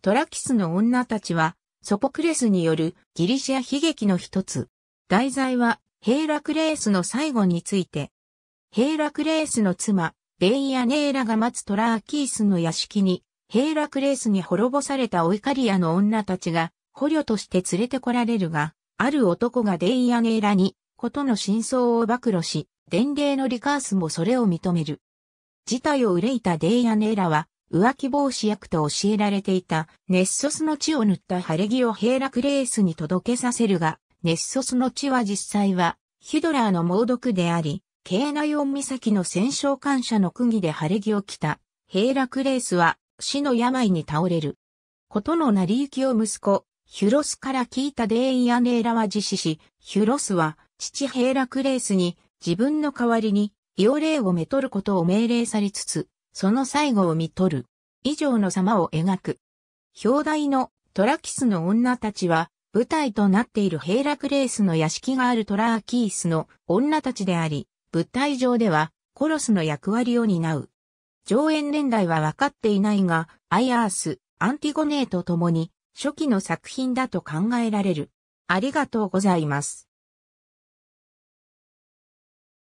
トラキスの女たちは、ソポクレスによるギリシア悲劇の一つ。題材は、ヘイラクレースの最後について。ヘイラクレースの妻、ベイアネーラが待つトラーキースの屋敷に、ヘイラクレースに滅ぼされたオイカリアの女たちが、捕虜として連れてこられるが、ある男がデイアネーラに、ことの真相を暴露し、伝令のリカースもそれを認める。事態を憂いたデイアネーラは、浮気防止役と教えられていた、ネッソスの血を塗った晴れ着をヘイラクレースに届けさせるが、ネッソスの血は実際は、ヒドラーの猛毒であり、ケーナヨン岬の戦勝感謝の区議で晴れ着を着た、ヘイラクレースは、死の病に倒れる。ことの成り行きを息子、ヒュロスから聞いたデイアネーラは自死し、ヒュロスは、父ヘイラクレースに、自分の代わりに、イオレイをめとることを命令されつつ、その最後を見取る。以上の様を描く。表題のトラキスの女たちは、舞台となっているヘイラクレースの屋敷があるトラーキースの女たちであり、舞台上ではコロスの役割を担う。上演年代は分かっていないが、アイアース、アンティゴネーと共に初期の作品だと考えられる。ありがとうございます。